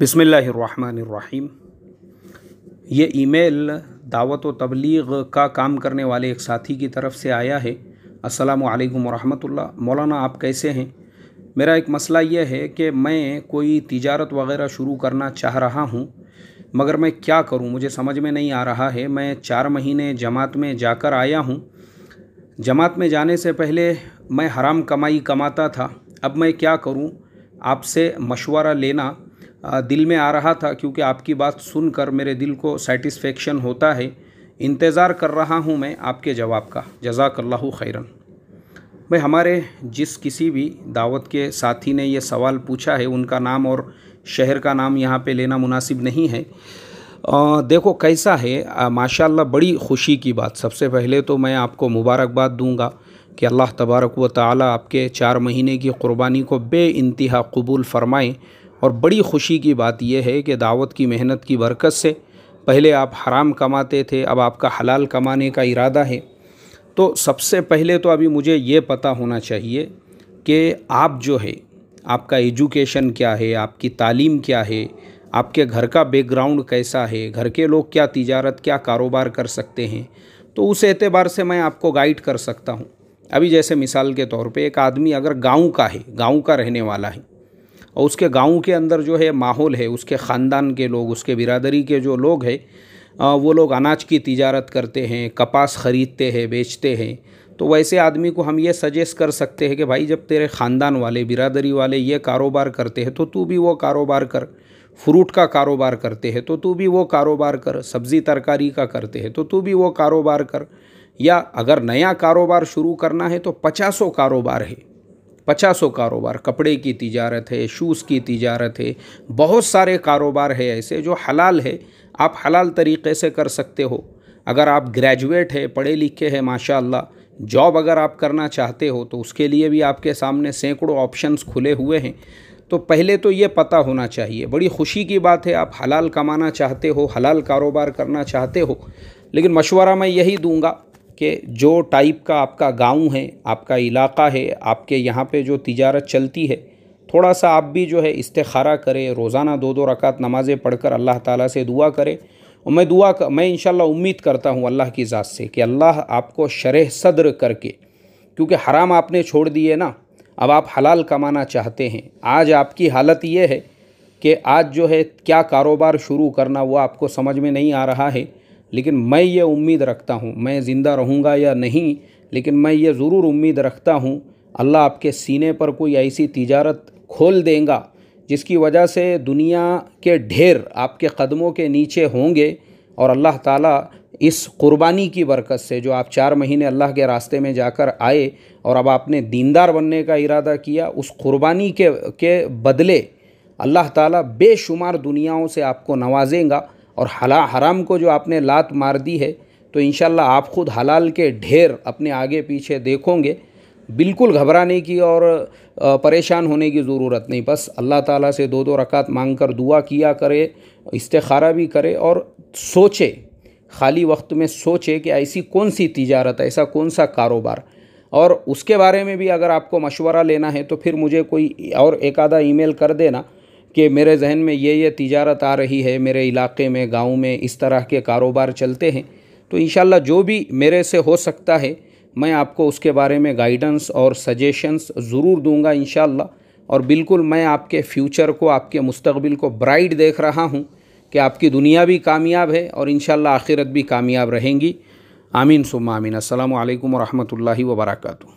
बिसमीम ये ईमेल दावत व तबलीग का काम करने वाले एक साथी की तरफ से आया है अस्सलाम वालेकुम रहमतुल्लाह मौलाना आप कैसे हैं मेरा एक मसला यह है कि मैं कोई तिजारत वगैरह शुरू करना चाह रहा हूँ मगर मैं क्या करूँ मुझे समझ में नहीं आ रहा है मैं चार महीने जमात में जाकर आया हूँ जमात में जाने से पहले मैं हराम कमाई कमाता था अब मैं क्या करूँ आपसे मशवरा लेना दिल में आ रहा था क्योंकि आपकी बात सुनकर मेरे दिल को सेटिस्फेक्शन होता है इंतज़ार कर रहा हूँ मैं आपके जवाब का जजाकल्ला खैरन भाई हमारे जिस किसी भी दावत के साथी ने यह सवाल पूछा है उनका नाम और शहर का नाम यहाँ पे लेना मुनासिब नहीं है आ, देखो कैसा है माशाल्लाह बड़ी खुशी की बात सबसे पहले तो मैं आपको मुबारकबाद दूंगा कि अल्लाह तबारक व ताली आपके चार महीने की क़ुरबानी को बे इंतहा कबूल फ़रमाएँ और बड़ी खुशी की बात यह है कि दावत की मेहनत की बरकत से पहले आप हराम कमाते थे अब आपका हलाल कमाने का इरादा है तो सबसे पहले तो अभी मुझे ये पता होना चाहिए कि आप जो है आपका एजुकेशन क्या है आपकी तालीम क्या है आपके घर का बैकग्राउंड कैसा है घर के लोग क्या तिजारत क्या कारोबार कर सकते हैं तो उस एतबार से मैं आपको गाइड कर सकता हूँ अभी जैसे मिसाल के तौर पे एक आदमी अगर गांव का है गांव का रहने वाला है और उसके गांव के अंदर जो है माहौल है उसके ख़ानदान के लोग उसके बिरादरी के जो लोग हैं वो लोग अनाज की तजारत करते हैं कपास ख़रीदते हैं बेचते हैं तो वैसे आदमी को हम ये सजेस्ट कर सकते हैं कि भाई जब तेरे ख़ानदान वाले बिरादरी वाले ये कारोबार करते हैं तो तू भी वो कारोबार कर फ्रूट का कारोबार करते हैं तो तू भी वो कारोबार कर सब्ज़ी तरकारी का करते हैं तो तू भी वो कारोबार कर या अगर नया कारोबार शुरू करना है तो पचासों कारोबार है पचासों कारोबार कपड़े की तजारत है शूज़ की तजारत है बहुत सारे कारोबार है ऐसे जो हलाल है आप हलाल तरीक़े से कर सकते हो अगर आप ग्रेजुएट है पढ़े लिखे हैं माशा जॉब अगर आप करना चाहते हो तो उसके लिए भी आपके सामने सैकड़ों ऑप्शंस खुले हुए हैं तो पहले तो ये पता होना चाहिए बड़ी खुशी की बात है आप हलाल कमाना चाहते हो हलाल कारोबार करना चाहते हो लेकिन मशवरा मैं यही दूंगा कि जो टाइप का आपका गांव है आपका इलाक़ा है आपके यहाँ पे जो तिजारत चलती है थोड़ा सा आप भी जो है इस्तारा करें रोज़ाना दो दो रकात नमाज़ें पढ़कर अल्लाह ताला से दुआ करें और मैं दुआ कर, मैं इन उम्मीद करता हूँ अल्लाह की ज़ात से कि अल्लाह आपको शरह सदर करके क्योंकि हराम आपने छोड़ दिए ना अब आप हलाल कमाना चाहते हैं आज आपकी हालत ये है कि आज जो है क्या कारोबार शुरू करना वो आपको समझ में नहीं आ रहा है लेकिन मैं ये उम्मीद रखता हूँ मैं ज़िंदा रहूँगा या नहीं लेकिन मैं ये ज़रूर उम्मीद रखता हूँ अल्लाह आपके सीने पर कोई ऐसी तिजारत खोल देगा जिसकी वजह से दुनिया के ढेर आपके कदमों के नीचे होंगे और अल्लाह ताला इस कुर्बानी की बरकत से जो आप चार महीने अल्लाह के रास्ते में जाकर आए और अब आपने दीनदार बनने का इरादा किया उस कुर्बानी के के बदले अल्लाह ताला बेशुमार दुनियाओं से आपको नवाजेंगा और हला हराम को जो आपने लात मार दी है तो इन आप खुद हलाल के ढेर अपने आगे पीछे देखोगे बिल्कुल घबराने की और परेशान होने की ज़रूरत नहीं बस अल्लाह ताला से दो दो रकात मांग कर दुआ किया करे इस्तारा भी करे और सोचे खाली वक्त में सोचे कि ऐसी कौन सी तिजारत ऐसा कौन सा कारोबार और उसके बारे में भी अगर आपको मशवरा लेना है तो फिर मुझे कोई और एक आधा ई कर देना कि मेरे जहन में ये ये तजारत आ रही है मेरे इलाके में गाँव में इस तरह के कारोबार चलते हैं तो इन जो भी मेरे से हो सकता है मैं आपको उसके बारे में गाइडेंस और सजेशंस ज़रूर दूंगा इन और बिल्कुल मैं आपके फ्यूचर को आपके मुस्तबिल को ब्राइट देख रहा हूँ कि आपकी दुनिया भी कामयाब है और इन आखिरत भी कामयाब रहेंगी आमीन सुम आमीन अल्लाम वरहमल वर्का